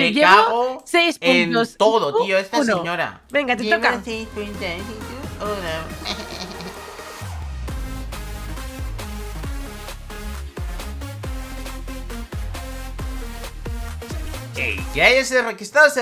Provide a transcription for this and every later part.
Me cago puntos. en todo, uh, tío, esta señora. Venga, te toca. seis puntos. Hola. Hey, ya soy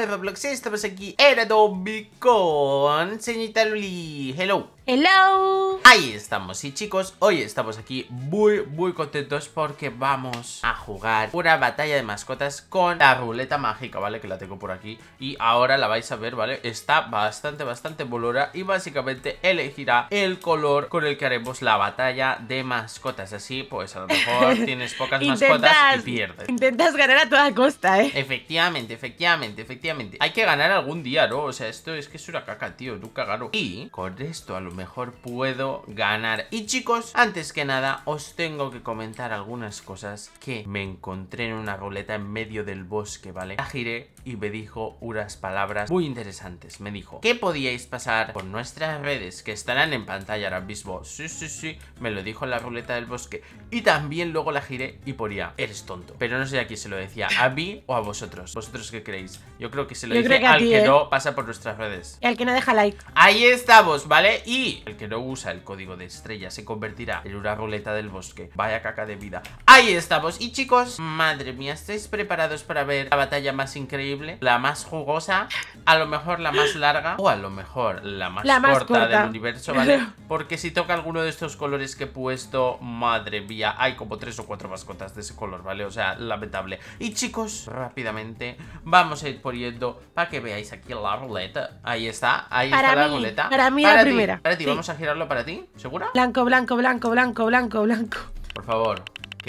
de Roblox y estamos aquí en Adobe con Señita Luli. Hello. Hello. Ahí estamos y chicos, hoy estamos aquí muy muy contentos porque vamos a jugar una batalla de mascotas con la ruleta mágica, ¿vale? Que la tengo por aquí y ahora la vais a ver, ¿vale? Está bastante bastante bolora y básicamente elegirá el color con el que haremos la batalla de mascotas Así pues a lo mejor tienes pocas mascotas y pierdes Intentas ganar a toda costa, ¿eh? Efectivamente, efectivamente, efectivamente Hay que ganar algún día, ¿no? O sea, esto es que es una caca, tío, tú gano Y con esto a mejor puedo ganar. Y chicos, antes que nada, os tengo que comentar algunas cosas que me encontré en una ruleta en medio del bosque, ¿vale? La giré y me dijo unas palabras muy interesantes. Me dijo que podíais pasar por nuestras redes que estarán en pantalla ahora mismo. Sí, sí, sí, me lo dijo en la ruleta del bosque. Y también luego la giré y ponía, eres tonto. Pero no sé a quién se lo decía, a mí o a vosotros. ¿Vosotros qué creéis? Yo creo que se lo decía al que ¿eh? no pasa por nuestras redes. Y al que no deja like. Ahí estamos, ¿vale? Y el que no usa el código de estrella se convertirá en una ruleta del bosque. Vaya caca de vida. Ahí estamos. Y chicos, madre mía, ¿estáis preparados para ver la batalla más increíble? La más jugosa, a lo mejor la más larga o a lo mejor la más, corta, del universo, ¿vale? Porque si toca alguno de estos colores que he puesto, madre mía, hay como tres o cuatro mascotas de ese color, ¿vale? O sea, lamentable. Y chicos, rápidamente vamos a ir poniendo para que veáis aquí la ruleta. Ahí está, ahí está la ruleta. Para mí la primera vamos a girarlo para ti, ¿segura? Blanco, blanco, blanco, blanco, blanco, blanco. Por favor,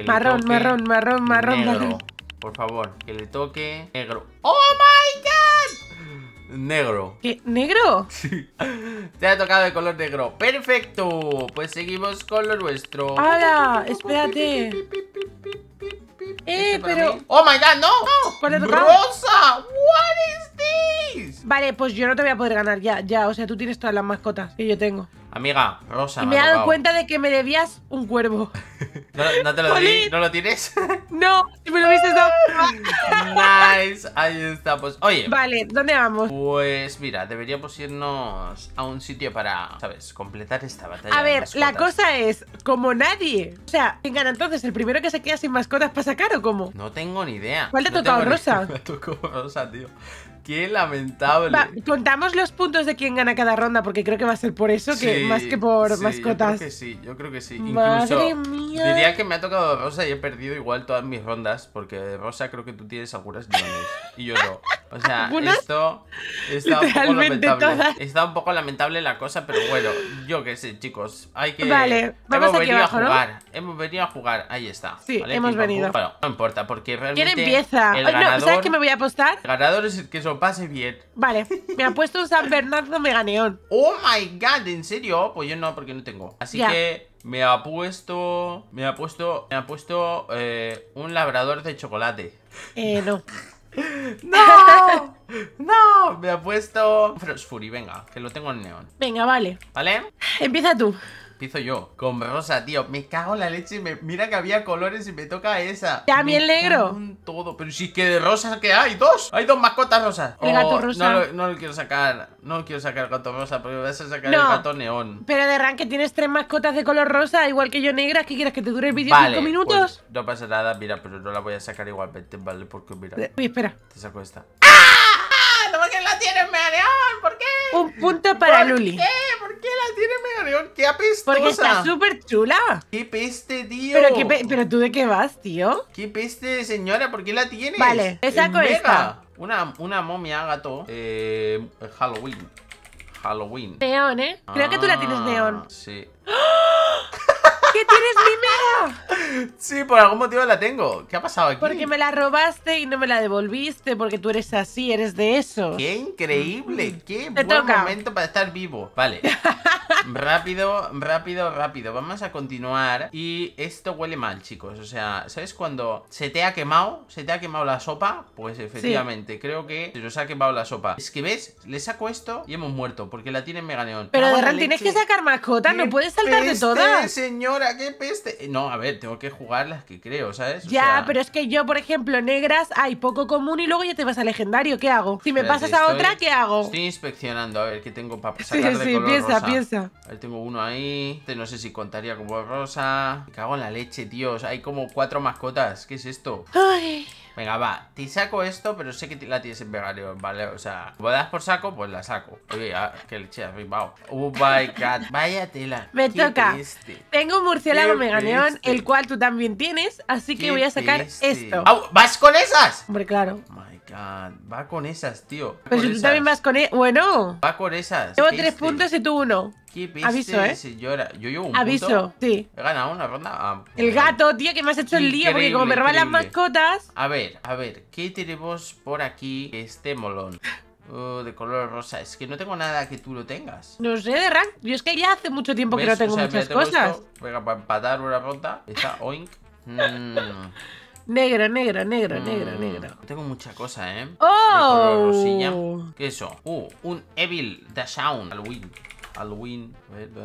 marrón, marrón, marrón, marrón, negro. Por favor, que le toque negro. ¡Oh my god! Negro. ¿Qué? ¿Negro? Sí. Te ha tocado el color negro. ¡Perfecto! Pues seguimos con lo nuestro. ¡Hala! Espérate. Este eh, pero. ¡Oh my god! ¡No! no. no ¡Rosa! Vale, pues yo no te voy a poder ganar ya, ya. O sea, tú tienes todas las mascotas que yo tengo. Amiga, Rosa. Y me, he dado cuenta de que me debías un cuervo. ¿No, te lo di? ¿No lo tienes? no, si me lo hubiese dado. nice, ahí está. Pues, oye. Vale, ¿dónde vamos? Pues mira, deberíamos irnos a un sitio para, ¿sabes? Completar esta batalla. A ver, la cosa es, como nadie. O sea, ¿quién gana entonces? ¿El primero que se queda sin mascotas para sacar o cómo? No tengo ni idea. ¿Cuál te ha tocado, Rosa? Me ha Rosa, tío. Qué lamentable. contamos los puntos de quién gana cada ronda, porque creo que va a ser por eso, que más que por mascotas. Yo creo que sí, yo creo que sí. Madre Incluso mía. diría que me ha tocado Rosa y he perdido igual todas mis rondas, porque Rosa creo que tú tienes algunas y yo no. O sea, esto está un poco lamentable. Está un poco lamentable la cosa, pero bueno, yo qué sé, chicos. Hay que. Vale, vamos hemos venido a jugar. Hemos venido a jugar, ahí está. Sí, hemos venido. Bueno, no importa, porque realmente. ¿Quién empieza? El ganador, ¿Sabes qué me voy a apostar? Ganadores es que son pase bien. Vale, me ha puesto un San Bernardo neón, Oh my god, ¿en serio? Pues yo no, porque no tengo. Así que me ha puesto. Me ha puesto. Me ha puesto eh, un labrador de chocolate. Eh, no. ¡No! ¡No! Me ha puesto. Frost Fury, venga, que lo tengo en neón. Venga, vale. ¿Vale? Empieza tú. Empiezo yo. Con rosa, tío. Me cago en la leche. Me... Mira que había colores y me toca esa. También negro. todo. Pero si es que de rosa que hay dos. Hay dos mascotas rosas. El gato oh, rosa. No lo, no quiero sacar. No lo quiero sacar el gato rosa porque vas a sacar el gato neón. Pero de rank tienes tres mascotas de color rosa, igual que yo negras. ¿Qué quieres que te dure el vídeo cinco pues, minutos? no pasa nada, mira, pero no la voy a sacar igualmente, ¿vale? Porque mira. Eh, uy, espera. Te saco esta. ¡Ah! ¡Ah! ¿Por qué la tienes, neón, ¿Por qué? Un punto para Luli qué apestosa. Porque está súper chula. Qué peste, tío. Pero, tú de qué vas, tío. Qué peste, señora, ¿por qué la tienes? Vale, esa saco Una, una momia gato. Eh, Halloween. Halloween. Neón, ¿eh? Creo que tú la tienes ah, neón. Sí. ¿Qué tienes mi mega? Sí, por algún motivo la tengo. ¿Qué ha pasado aquí? Porque me la robaste y no me la devolviste, porque tú eres así, eres de eso. ¡Qué increíble! ¡Qué buen momento para estar vivo! Vale. Rápido, rápido, rápido. Vamos a continuar. Y esto huele mal, chicos. O sea, ¿sabes cuando se te ha quemado? ¿Se te ha quemado la sopa? Pues efectivamente, creo que se nos ha quemado la sopa. Es que ves, le saco esto y hemos muerto, porque la tienen meganeón. Pero ah, de tienes que sacar mascotas, no puedes saltar de todas. Señora, qué peste. Eh, no, a ver, tengo que jugar las que creo, ¿sabes? ya, pero es que yo, por ejemplo, negras hay poco común y luego ya te vas a legendario. ¿Qué hago? Si me pasas a otra, ¿qué hago? Estoy inspeccionando a ver qué tengo para sacar sí, de sí, piensa, piensa. Ahí tengo uno ahí. Este no sé si contaría como rosa. Me cago en la leche, tío. hay como cuatro mascotas. ¿Qué es esto? Ay. Venga, va. Te saco esto, pero sé que la tienes en vegario, ¿vale? O sea, como das por saco, pues la saco. Oye, qué leche has rimado. Oh my god. Vaya tela. Me toca. Tengo un murciélago Megaleón, el cual tú también tienes. Así que voy a sacar esto. ¿Vas con esas? Hombre, claro. Oh va con esas, tío. Pero pues tú también vas con... E-, bueno. Va con esas. tengo tres puntos y tú uno. ¿Qué Aviso, ¿eh? Yo llevo un Aviso, sí. He ganado una ronda. Ah, pues el gato, tío, que me has hecho el lío porque como me roban las mascotas... A ver, a ver. ¿Qué tenemos por aquí Este molón? Uh, de color rosa. Es que no tengo nada que tú lo tengas. No sé, de rank. Yo es que ya hace mucho tiempo que no tengo muchas cosas. Venga, para empatar una ronda. Está oink. Mm. Negra, negra, negra, negra, mm, negra. Tengo mucha cosa, ¿eh? ¡Oh! ¿Qué es eso? Uh, un Evil The Sound. Halloween. Halloween.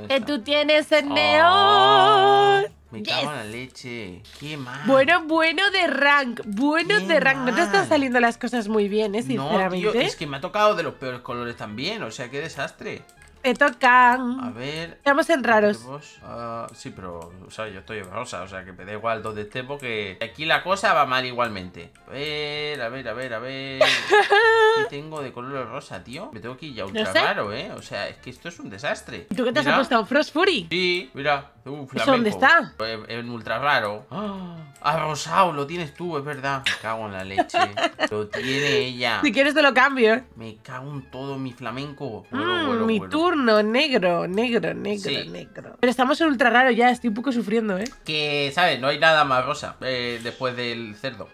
Que tú tienes el oh, neón. Me cago en la leche. Qué mal. Bueno, bueno de rank. Bueno de rank. No te están saliendo las cosas muy bien, ¿eh? Sinceramente. No, tío, es que me ha tocado de los peores colores también. O sea, qué desastre. Me tocan. A ver. Estamos en raros. Ah, sí, pero, o sea, yo estoy en rosa, o sea, que me da igual donde esté porque aquí la cosa va mal igualmente. A ver, a ver, a ver, a ver. ¿Qué tengo de color rosa, tío? Me tengo que ir ya ultra raro, ¿eh? O sea, es que esto es un desastre. ¿Y ¿Tú qué te has apostado? ¿Frost Fury? Sí, mira. Uh, ¿Dónde está? En, ultra raro. Ah, rosado, lo tienes tú, es verdad. Me cago en la leche. lo tiene ella. Si quieres te lo cambio. Me cago en todo mi flamenco. Mm, mi negro, negro, negro, negro. Pero estamos en ultra raro ya, estoy un poco sufriendo, ¿eh? Que, ¿sabes? No hay nada más rosa eh, después del cerdo.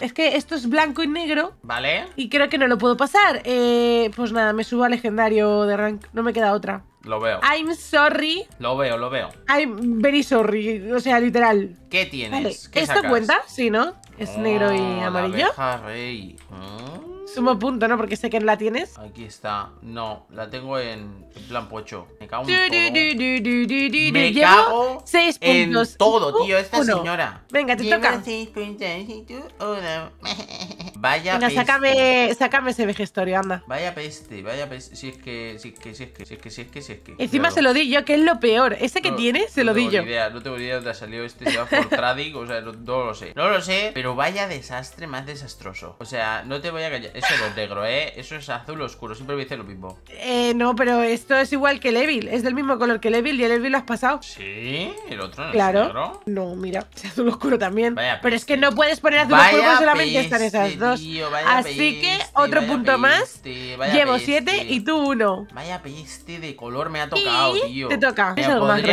es que esto es blanco y negro. Vale. Y creo que no lo puedo pasar. Eh, pues nada, me subo a legendario de rank. No me queda otra. Lo veo. I'm sorry. Lo veo, lo veo. I'm very sorry. O sea, literal. ¿Qué tienes? ¿Esto cuenta? Sí, ¿no? Es negro y amarillo. rey. Mm. Sumo punto, ¿no? Porque sé que la tienes. Aquí está. No, la tengo en plan pocho. Me cago en todo. Me cago seis puntos. en todo, tío. Esta señora. Venga, te toca. puntos Vaya Venga, peste. Sácame, sácame ese vejestorio, anda. Vaya peste, vaya peste. Si es que, si es que, si es que, si es que, si es que, si es que. Encima se lo di yo, que es lo peor. Ese que tiene, se lo di yo. Idea, no tengo ni idea de dónde ha salido este. Se va por Tradic, o sea, no lo sé. No lo sé, pero vaya desastre más desastroso. O sea, no te voy a callar. Eso es negro, ¿eh? Eso es azul oscuro, siempre me dice lo mismo. Eh, no, pero esto es igual que el Evil. Es del mismo color que el Evil y el Evil lo has pasado. Sí, el otro no claro. es No, mira, es azul oscuro también. Vaya pero es que no puedes poner azul oscuro solamente están esas dos. Así que otro punto más. Llevo siete y tú uno. Vaya peste de color me ha tocado, tío. Te toca. Me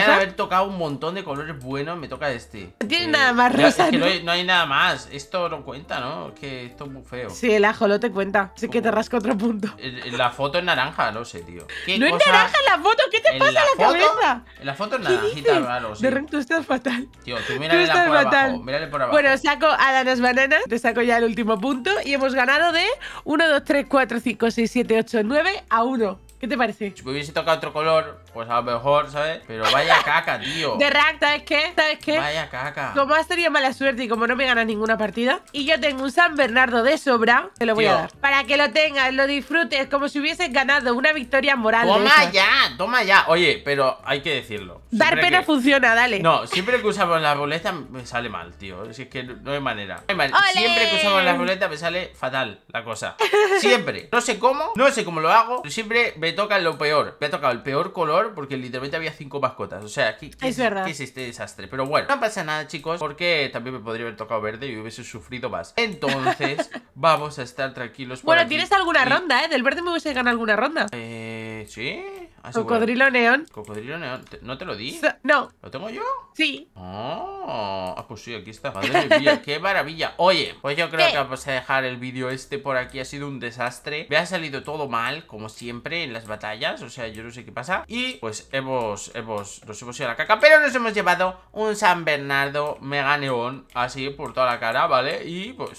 haber tocado un montón de colores buenos, me toca este. No tiene nada eh, más rosa. ¿no? hay nada más. Esto no cuenta, ¿no? que esto es muy feo. Sí, el ajo lo tengo cuenta. que te rasca otro punto. La foto es naranja, no sé, tío. ¿Qué no es naranja la foto, ¿qué te pasa en la, la foto? cabeza? la foto es naranjita, raro, ah, sí. De tú estás fatal. Tío, tú mírale tú estás por fatal. abajo. Mírale por abajo. Bueno, saco a las bananas, te saco ya el último punto y hemos ganado de 1, 2, 3, 4, 5, 6, 7, 8, 9 a 1. ¿Qué te parece? Si me hubiese tocado otro color, pues a lo mejor, ¿sabes? Pero vaya caca, tío. De ¿sabes qué? ¿Sabes qué? Vaya caca. Como has tenido mala suerte y como no me ganas ninguna partida, y yo tengo un San Bernardo de sobra, te lo voy a dar. Para que lo tengas, lo disfrutes, como si hubieses ganado una victoria moral. Toma ya, toma ya. Oye, pero hay que decirlo. dar pena funciona, dale. No, siempre que usamos la boletas me sale mal, tío. Si es que no hay manera. No hay manera. Siempre que usamos la boletas me sale fatal la cosa. Siempre. No sé cómo, no sé cómo lo hago, siempre me toca lo peor. Me ha tocado el peor color porque literalmente había cinco mascotas. O sea, aquí es, este desastre? Pero bueno, no pasa nada, chicos, porque también me podría haber tocado verde y hubiese sufrido más. Entonces, vamos a estar tranquilos. bueno, tienes alguna ronda, ¿eh? Del verde me hubiese ganado alguna ronda. Eh, sí. Ah, cocodrilo neón. Cocodrilo neón. ¿No te lo di? no. ¿Lo tengo yo? Sí. Oh, pues sí, aquí está. Madre mía, qué maravilla. Oye, pues yo creo que vamos a dejar el vídeo este por aquí. Ha sido un desastre. Me ha salido todo mal, como siempre, en las batallas. O sea, yo no sé qué pasa. Y pues hemos, hemos, nos hemos ido a la caca. Pero nos hemos llevado un San Bernardo Mega Neón. Así por toda la cara, ¿vale? Y pues.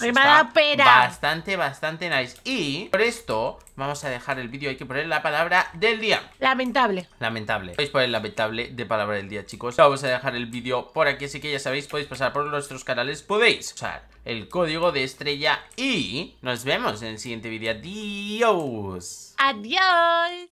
Bastante, bastante nice. Y por esto, vamos a dejar el vídeo. Hay que poner la palabra del día. La Lamentable. Lamentable. Podéis por lamentable de palabra del día, chicos. Vamos a dejar el vídeo por aquí, así que ya sabéis, podéis pasar por nuestros canales, podéis usar el código de estrella y nos vemos en el siguiente vídeo. Adiós. Adiós.